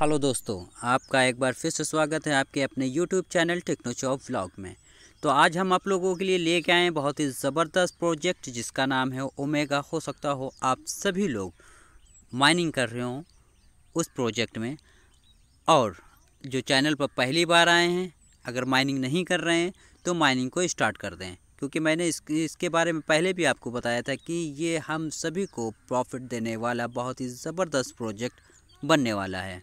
hello दोस्तों आपका एक बार फिर से स्वागत है आपके अपने YouTube channel Techno Shop vlog में तो आज हम आप लोगों के लिए लेके आए हैं बहुत ही ज़बरदस्त प्रोजेक्ट जिसका नाम है ओमेगा हो सकता हो आप सभी लोग माइनिंग कर रहे हो उस प्रोजेक्ट में और जो चैनल पर पहली बार आए हैं अगर माइनिंग नहीं कर रहे हैं तो माइनिंग को स्टार्ट कर दें क्योंकि मैंने इस, इसके बारे में पहले भी आपको बताया था कि ये हम सभी को प्रॉफिट देने वाला बहुत ही ज़बरदस्त प्रोजेक्ट बनने वाला है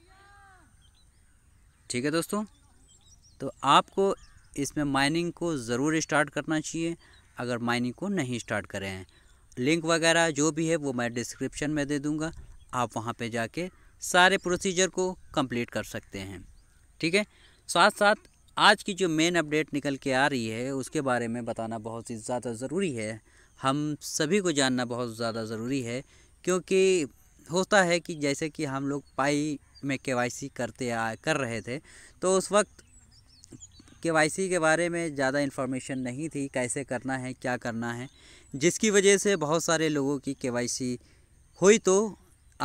ठीक है दोस्तों तो आपको इसमें माइनिंग को ज़रूर स्टार्ट करना चाहिए अगर माइनिंग को नहीं स्टार्ट करें हैं लिंक वगैरह जो भी है वो मैं डिस्क्रिप्शन में दे दूँगा आप वहाँ पर जाके सारे प्रोसीजर को कंप्लीट कर सकते हैं ठीक है साथ साथ आज की जो मेन अपडेट निकल के आ रही है उसके बारे में बताना बहुत ही ज़्यादा ज़रूरी है हम सभी को जानना बहुत ज़्यादा ज़रूरी है क्योंकि होता है कि जैसे कि हम लोग पाई में के करते आ, कर रहे थे तो उस वक्त के के बारे में ज़्यादा इन्फॉर्मेशन नहीं थी कैसे करना है क्या करना है जिसकी वजह से बहुत सारे लोगों की के हुई तो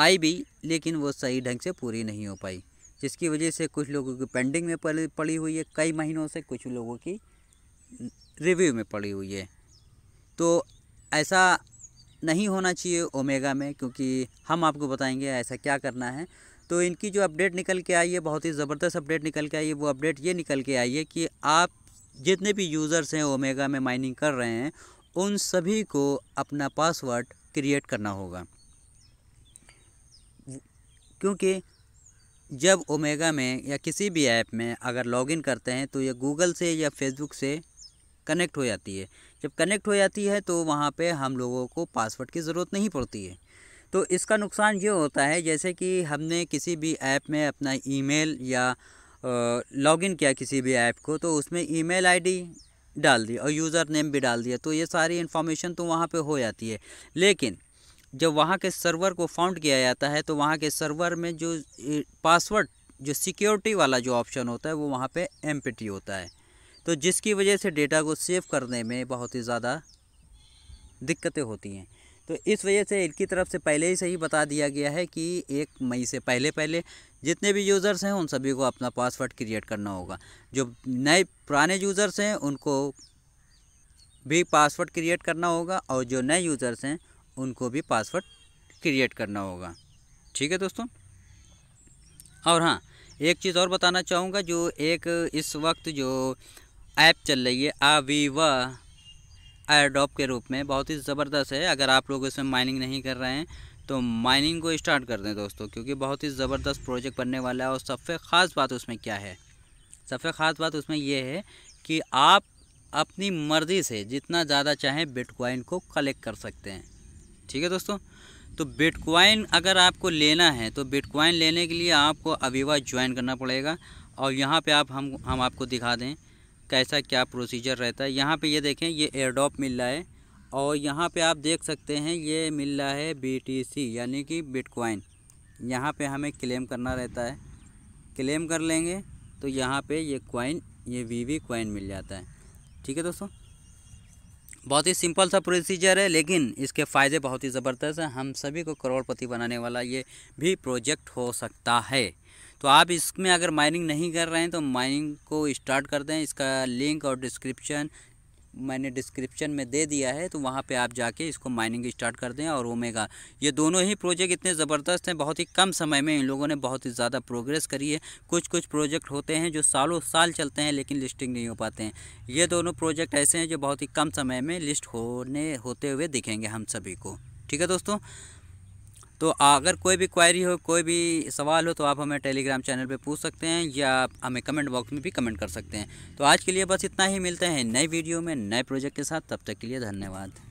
आई भी लेकिन वो सही ढंग से पूरी नहीं हो पाई जिसकी वजह से कुछ लोगों की पेंडिंग में पड़ी हुई है कई महीनों से कुछ लोगों की रिव्यू में पड़ी हुई है तो ऐसा नहीं होना चाहिए ओमेगा में क्योंकि हम आपको बताएंगे ऐसा क्या करना है तो इनकी जो अपडेट निकल के आई है बहुत ही ज़बरदस्त अपडेट निकल के आई है वो अपडेट ये निकल के आई है कि आप जितने भी यूज़र्स हैं ओमेगा में माइनिंग कर रहे हैं उन सभी को अपना पासवर्ड क्रिएट करना होगा क्योंकि जब ओमेगा में या किसी भी ऐप में अगर लॉगिन करते हैं तो ये गूगल से या फेसबुक से कनेक्ट हो जाती है जब कनेक्ट हो जाती है तो वहाँ पे हम लोगों को पासवर्ड की ज़रूरत नहीं पड़ती है तो इसका नुकसान ये होता है जैसे कि हमने किसी भी ऐप में अपना ईमेल या लॉगिन किया किसी भी ऐप को तो उसमें ईमेल आईडी डाल दी और यूज़र नेम भी डाल दिया तो ये सारी इन्फॉर्मेशन तो वहाँ पे हो जाती है लेकिन जब वहाँ के सर्वर को फाउंड किया जाता है तो वहाँ के सर्वर में जो पासवर्ड जो सिक्योरिटी वाला जो ऑप्शन होता है वो वहाँ पर एम होता है तो जिसकी वजह से डेटा को सेव करने में बहुत ही ज़्यादा दिक्कतें होती हैं तो इस वजह से इनकी तरफ से पहले ही सही बता दिया गया है कि एक मई से पहले पहले जितने भी यूज़र्स हैं उन सभी को अपना पासवर्ड क्रिएट करना होगा जो नए पुराने यूज़र्स हैं उनको भी पासवर्ड क्रिएट करना होगा और जो नए यूज़र्स हैं उनको भी पासवर्ड क्रिएट करना होगा ठीक है दोस्तों और हाँ एक चीज़ और बताना चाहूँगा जो एक इस वक्त जो ऐप चल रही है आविवा एयरडॉप के रूप में बहुत ही ज़बरदस्त है अगर आप लोग इसमें माइनिंग नहीं कर रहे हैं तो माइनिंग को स्टार्ट कर दें दोस्तों क्योंकि बहुत ही ज़बरदस्त प्रोजेक्ट बनने वाला है और सबसे ख़ास बात उसमें क्या है सबसे ख़ास बात उसमें यह है कि आप अपनी मर्ज़ी से जितना ज़्यादा चाहें बिटकॉइन को कलेक्ट कर सकते हैं ठीक है दोस्तों तो बिटकॉइन अगर आपको लेना है तो बिटकॉइन लेने के लिए आपको अविवा ज्वाइन करना पड़ेगा और यहाँ पे आप हम हम आपको दिखा दें कैसा क्या प्रोसीजर रहता है यहाँ पे ये देखें ये एयरडॉप मिल रहा है और यहाँ पे आप देख सकते हैं ये मिल रहा है बीटीसी यानी कि बिटकॉइन यहाँ पे हमें क्लेम करना रहता है क्लेम कर लेंगे तो यहाँ पे ये कॉइन ये वीवी कॉइन मिल जाता है ठीक है दोस्तों बहुत ही सिंपल सा प्रोसीजर है लेकिन इसके फ़ायदे बहुत ही ज़बरदस्त हैं हम सभी को करोड़पति बनाने वाला ये भी प्रोजेक्ट हो सकता है तो आप इसमें अगर माइनिंग नहीं कर रहे हैं तो माइनिंग को स्टार्ट कर दें इसका लिंक और डिस्क्रिप्शन मैंने डिस्क्रिप्शन में दे दिया है तो वहाँ पे आप जाके इसको माइनिंग स्टार्ट कर दें और ओमेगा ये दोनों ही प्रोजेक्ट इतने ज़बरदस्त हैं बहुत ही कम समय में इन लोगों ने बहुत ही ज़्यादा प्रोग्रेस करी है कुछ कुछ प्रोजेक्ट होते हैं जो सालों साल चलते हैं लेकिन लिस्टिंग नहीं हो पाते हैं ये दोनों प्रोजेक्ट ऐसे हैं जो बहुत ही कम समय में लिस्ट होने होते हुए दिखेंगे हम सभी को ठीक है दोस्तों तो अगर कोई भी क्वायरी हो कोई भी सवाल हो तो आप हमें टेलीग्राम चैनल पे पूछ सकते हैं या आप हमें कमेंट बॉक्स में भी कमेंट कर सकते हैं तो आज के लिए बस इतना ही मिलते हैं नए वीडियो में नए प्रोजेक्ट के साथ तब तक के लिए धन्यवाद